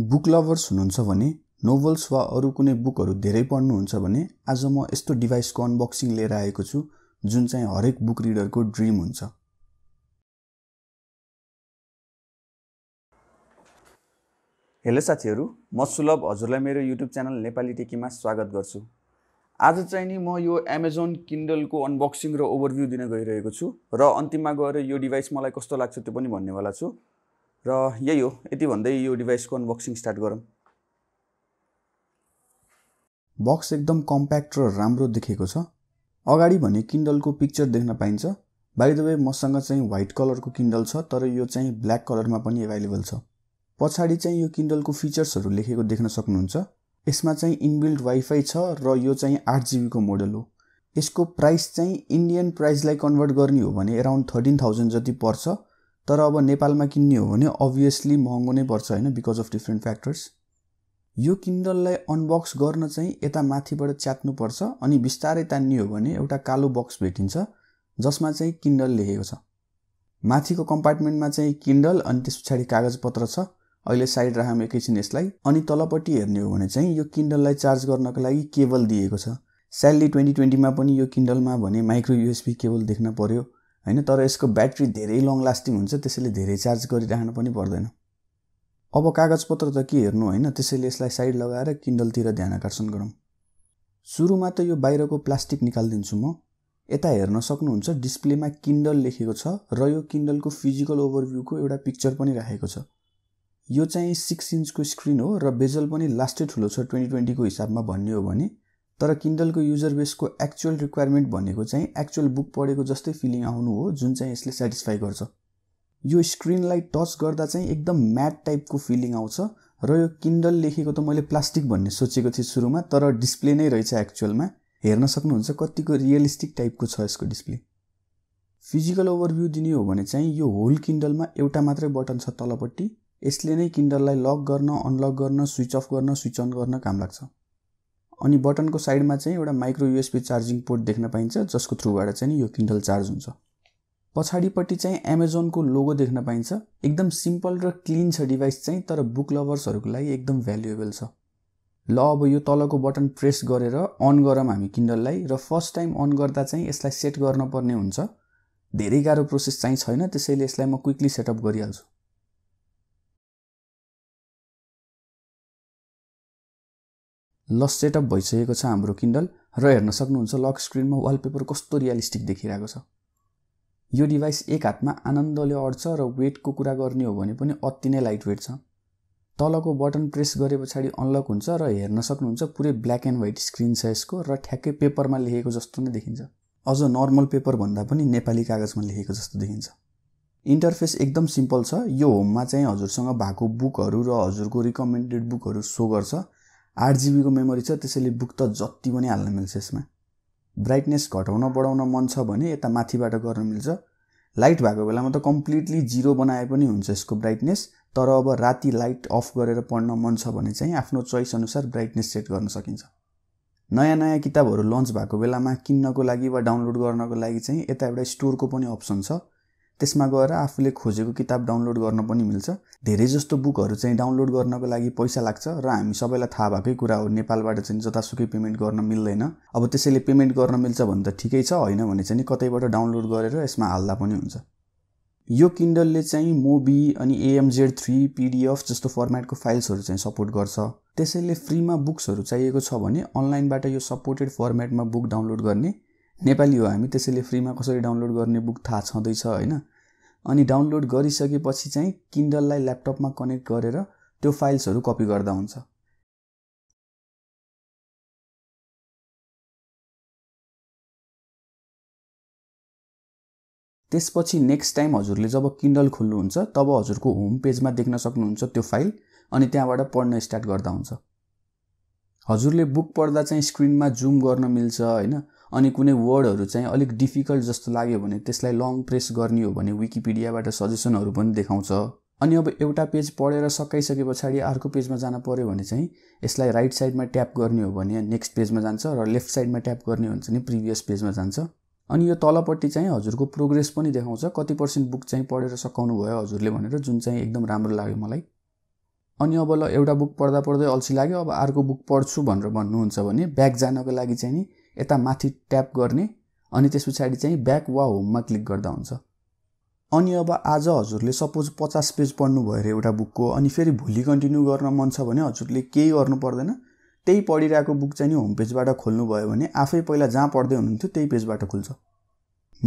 book lovers हुनुहुन्छ भने novels वा अरू कुनै बुकहरू धेरै पढ्नुहुन्छ भने आज म यस्तो डिभाइसको अनबक्सिङ लिएर आएको छु जुन चाहिँ हरेक बुक रिडरको ड्रिम हुन्छ हेलो साथीहरू म सुलभ हजुरलाई मेरो युट्युब च्यानल नेपाली टेकीमा स्वागत गर्छु आज चाहिँ नि म यो एमाजोन किन्डलको अनबक्सिङ र ओभरभ्यू दिन गइरहेको छु र अन्तिममा गएर यो डिभाइस मलाई कस्तो लाग्छ त्यो पनि भन्नेवाला छु र यही हो यति भन्दै यो डिभाइसको अनबक्सिङ स्टार्ट गरौँ बक्स एकदम कम्प्याक्ट र राम्रो देखेको छ अगाडि भने किन्डलको पिक्चर देख्न पाइन्छ बाई द वे मसँग चाहिँ व्हाइट कलरको किन्डल छ तर यो चाहिँ ब्ल्याक कलरमा पनि एभाइलेबल छ पछाडि चाहिँ यो किन्डलको फिचर्सहरू लेखेको देख्न सक्नुहुन्छ यसमा चाहिँ इनबिल्ड वाइफाई छ र यो चाहिँ आठ जिबीको मोडल हो यसको प्राइस चाहिँ इन्डियन प्राइसलाई कन्भर्ट गर्ने हो भने एराउन्ड थर्टिन थाउजन्ड जति पर्छ तर अब नेपालमा किन्ने हो भने अभियसली महँगो नै पर्छ होइन बिकज अफ डिफ्रेन्ट फ्याक्टर्स यो किन्डललाई अनबक्स गर्न चाहिँ यता माथिबाट च्यात्नुपर्छ अनि बिस्तारै तान्ने हो भने एउटा कालो बक्स भेटिन्छ जसमा चाहिँ किन्डल लेखेको छ माथिको कम्पार्टमेन्टमा चाहिँ किन्डल अनि त्यस पछाडि कागजपत्र छ अहिले साइड राखौँ एकैछिन यसलाई अनि तलपट्टि हेर्ने हो भने चाहिँ यो किन्डललाई चार्ज गर्नको लागि केबल दिएको छ स्याली ट्वेन्टी ट्वेन्टीमा पनि यो किन्डलमा भने माइक्रो युएसपी केबल देख्न पर्यो होइन तर यसको ब्याट्री धेरै लङ लास्टिङ हुन्छ त्यसैले धेरै चार्ज गरिराख्नु पनि पर्दैन अब कागजपत्र त के हेर्नु होइन त्यसैले यसलाई साइड लगाएर किन्डलतिर ध्यान आकर्षण गरौँ सुरुमा त यो बाहिरको प्लास्टिक निकालिदिन्छु म यता हेर्न सक्नुहुन्छ डिस्प्लेमा किन्डल लेखेको छ र यो किन्डलको फिजिकल ओभरभ्यूको एउटा पिक्चर पनि राखेको छ यो चाहिँ सिक्स इन्चको स्क्रिन हो र बेजल पनि लास्टै ठुलो छ ट्वेन्टी ट्वेन्टीको हिसाबमा भन्ने हो भने तर किन्डलको युजर बेसको एक्चुअल रिक्वायरमेन्ट भनेको चाहिँ एक्चुअल बुक पढेको जस्तै फिलिङ आउनु हो जुन चाहिँ यसले सेटिस्फाई गर्छ यो स्क्रिनलाई टच गर्दा चाहिँ एकदम म्याट टाइपको फिलिङ आउँछ र यो किन्डल लेखेको त मैले प्लास्टिक भन्ने सोचेको थिएँ सुरुमा तर डिस्प्ले नै रहेछ एक्चुअलमा हेर्न सक्नुहुन्छ कतिको रियलिस्टिक टाइपको छ यसको डिस्प्ले फिजिकल ओभरभ्यू दिने हो भने चाहिँ यो होल किन्डलमा एउटा मात्रै बटन छ तलपट्टि यसले नै किन्डललाई लक गर्न अनलक गर्न स्विच अफ गर्न स्विच अन गर्न काम लाग्छ अनि बटनको साइडमा चाहिँ एउटा माइक्रो युएसपी चार्जिङ पोर्ट देख्न पाइन्छ जसको थ्रुबाट चाहिँ यो किन्डल चार्ज हुन्छ पछाडिपट्टि चाहिँ एमाजोनको लोगो देख्न पाइन्छ एकदम सिम्पल र क्लिन छ डिभाइस चाहिँ तर बुक लभर्सहरूको लागि एकदम भ्यालुएबल छ ल अब यो तलको बटन प्रेस गरेर अन गरौँ हामी किन्डललाई र फर्स्ट टाइम अन गर्दा चाहिँ यसलाई सेट गर्नुपर्ने हुन्छ धेरै गाह्रो प्रोसेस चाहिँ छैन त्यसैले यसलाई म क्विकली सेटअप गरिहाल्छु लस सेटअप भइसकेको छ हाम्रो किन्डल र हेर्न सक्नुहुन्छ लक स्क्रिनमा वालपेपर कस्तो रियालिस्टिक देखिरहेको छ यो डिभाइस एक हातमा आनन्दले अड्छ र वेटको कुरा गर्ने हो भने पनि अति नै लाइट वेट छ तलको बटन प्रेस गरे पछाडि अनलक हुन्छ र हेर्न सक्नुहुन्छ पुरै ब्ल्याक एन्ड व्हाइट स्क्रिन छ यसको र ठ्याक्कै पेपरमा लेखेको जस्तो नै देखिन्छ अझ नर्मल पेपर भन्दा पनि नेपाली कागजमा लेखेको जस्तो देखिन्छ इन्टरफेस एकदम सिम्पल छ यो होममा चाहिँ हजुरसँग भएको बुकहरू र हजुरको रिकमेन्डेड बुकहरू सो गर्छ आठ जिबीको मेमोरी छ त्यसैले बुक त जति पनि हाल्न मिल्छ यसमा ब्राइटनेस घटाउन बढाउन मन छ भने यता माथिबाट गर्न मिल्छ लाइट भएको बेलामा त कम्प्लिटली जिरो बनाए पनि हुन्छ यसको ब्राइटनेस तर अब राति लाइट अफ गरेर पढ्न मन छ भने चाहिँ आफ्नो चोइस अनुसार ब्राइटनेस सेट गर्न सकिन्छ नयाँ नयाँ किताबहरू लन्च भएको बेलामा किन्नको लागि वा डाउनलोड गर्नको लागि चाहिँ यता एउटा स्टोरको पनि अप्सन छ त्यसमा गएर आफूले खोजेको किताब डाउनलोड गर्न पनि मिल्छ धेरै जस्तो बुकहरू चाहिँ डाउनलोड गर्नको लागि पैसा लाग्छ र हामी सबैलाई थाहा भएकै कुरा हो नेपालबाट चाहिँ जतासुकै पेमेन्ट गर्न मिल्दैन अब त्यसैले पेमेन्ट गर्न मिल्छ भने त ठिकै छ होइन भने चाहिँ कतैबाट डाउनलोड गरेर यसमा हाल्दा पनि हुन्छ यो किन्डलले चाहिँ मोबी अनि एएमजेड थ्री पिडिएफ जस्तो फर्मेटको फाइल्सहरू चाहिँ सपोर्ट गर्छ त्यसैले फ्रीमा बुक्सहरू चाहिएको छ भने अनलाइनबाट यो सपोर्टेड फर्मेटमा बुक डाउनलोड गर्ने नेपाली हो हामी त्यसैले फ्रीमा कसरी डाउनलोड गर्ने बुक थाहा छँदैछ होइन अनि डाउनलोड गरिसकेपछि चाहिँ किन्डललाई ल्यापटपमा कनेक्ट गरेर त्यो फाइल्सहरू कपी गर्दा हुन्छ त्यसपछि नेक्स्ट टाइम हजुरले जब किन्डल खोल्नुहुन्छ तब हजुरको होम पेजमा देख्न सक्नुहुन्छ त्यो फाइल अनि त्यहाँबाट पढ्न स्टार्ट गर्दा हुन्छ हजुरले बुक पढ्दा चाहिँ स्क्रिनमा जुम गर्न मिल्छ होइन अनि कुनै वर्डहरू चाहिँ अलिक डिफिकल्ट जस्तो लाग्यो भने त्यसलाई लङ प्रेस गर्ने हो भने विकिपिडियाबाट सजेसनहरू पनि देखाउँछ अनि अब एउटा पेज पढेर सकाइसके पछाडि अर्को पेजमा जान पऱ्यो भने चाहिँ यसलाई राइट साइडमा ट्याप गर्ने हो भने नेक्स्ट पेजमा जान्छ र लेफ्ट साइडमा ट्याप गर्ने हो भने चाहिँ प्रिभियस पेजमा जान्छ अनि यो तलपट्टि चाहिँ हजुरको प्रोग्रेस पनि देखाउँछ कति पर्सेन्ट बुक चाहिँ पढेर सकाउनु भयो हजुरले भनेर जुन चाहिँ एकदम राम्रो लाग्यो मलाई अनि अब ल एउटा बुक पढ्दा पढ्दै अल्छी लाग्यो अब अर्को बुक पढ्छु भनेर भन्नुहुन्छ भने ब्याक जानको लागि चाहिँ नि यता माथि ट्याप गर्ने अनि त्यस पछाडि चाहिँ ब्याक वा होममा क्लिक गर्दा हुन्छ अनि अब आज हजुरले सपोज पचास पेज पढ्नु भयो अरे एउटा बुकको अनि फेरि भोलि कन्टिन्यू गर्न मन छ भने हजुरले केही गर्नु पर्दैन त्यही पढिरहेको बुक चाहिँ नि होम पेजबाट खोल्नुभयो भने आफै पहिला जहाँ पढ्दै हुनुहुन्थ्यो त्यही पेजबाट खुल्छ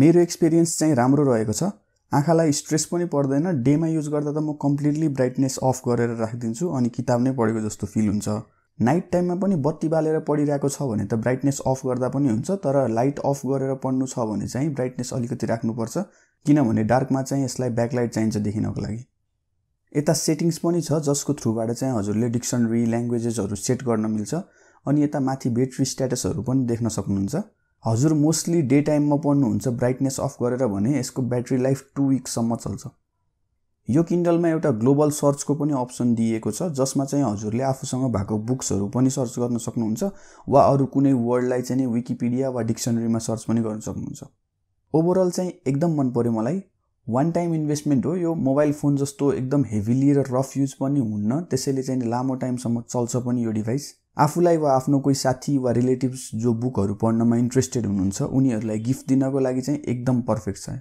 मेरो एक्सपिरियन्स चाहिँ राम्रो रहेको छ आँखालाई स्ट्रेस पनि पर्दैन डेमा युज गर्दा त म कम्प्लिटली ब्राइटनेस अफ गरेर राखिदिन्छु अनि किताब नै पढेको जस्तो फिल हुन्छ नाइट टाइममा पनि बत्ती बालेर पढिरहेको छ भने त ब्राइटनेस अफ गर्दा पनि हुन्छ तर लाइट अफ गरेर पढ्नु छ भने चाहिँ ब्राइटनेस अलिकति राख्नुपर्छ किनभने डार्कमा चाहिँ यसलाई ब्याकलाइट चाहिन्छ देखिनको लागि यता सेटिङ्स पनि छ जसको थ्रुबाट चाहिँ हजुरले डिक्सनरी ल्याङ्ग्वेजेसहरू सेट गर्न मिल्छ अनि यता माथि ब्याट्री स्ट्याटसहरू पनि देख्न सक्नुहुन्छ हजुर मोस्टली डे टाइममा पढ्नुहुन्छ ब्राइटनेस अफ गरेर भने यसको ब्याट्री लाइफ टु विक्ससम्म चल्छ यो किन्डलमा एउटा ग्लोबल सर्चको पनि अप्सन दिएको छ जसमा चाहिँ हजुरले आफूसँग भएको बुक्सहरू पनि सर्च गर्न सक्नुहुन्छ वा अरू कुनै वर्डलाई चाहिँ विकिपिडिया वा डिक्सनरीमा सर्च पनि गर्न सक्नुहुन्छ ओभरअल चाहिँ एकदम मन पऱ्यो मलाई वान टाइम इन्भेस्टमेन्ट हो यो मोबाइल फोन जस्तो एकदम हेभिली र रफ युज पनि हुन्न त्यसैले चाहिँ लामो टाइमसम्म चल्छ पनि यो डिभाइस आफूलाई वा आफ्नो कोही साथी वा रिलेटिभ्स जो बुकहरू पढ्नमा इन्ट्रेस्टेड हुनुहुन्छ उनीहरूलाई गिफ्ट दिनको लागि चाहिँ एकदम पर्फेक्ट छ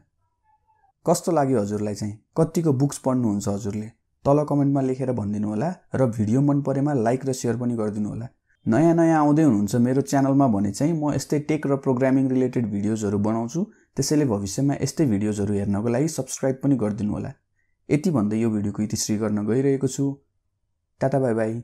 कस्तो लाग्यो हजुरलाई चाहिँ कतिको बुक्स पढ्नुहुन्छ हजुरले तल कमेन्टमा लेखेर भनिदिनु होला र भिडियो मन परेमा लाइक र सेयर पनि गरिदिनु होला नयाँ नयाँ आउँदै हुनुहुन्छ मेरो च्यानलमा भने चाहिँ म यस्तै टेक र प्रोग्रामिङ रिलेटेड भिडियोजहरू बनाउँछु त्यसैले भविष्यमा यस्तै भिडियोजहरू हेर्नको लागि सब्सक्राइब पनि गरिदिनु होला यति भन्दै यो भिडियोको इतिश्री गर्न गइरहेको छु टाटा बाई बाई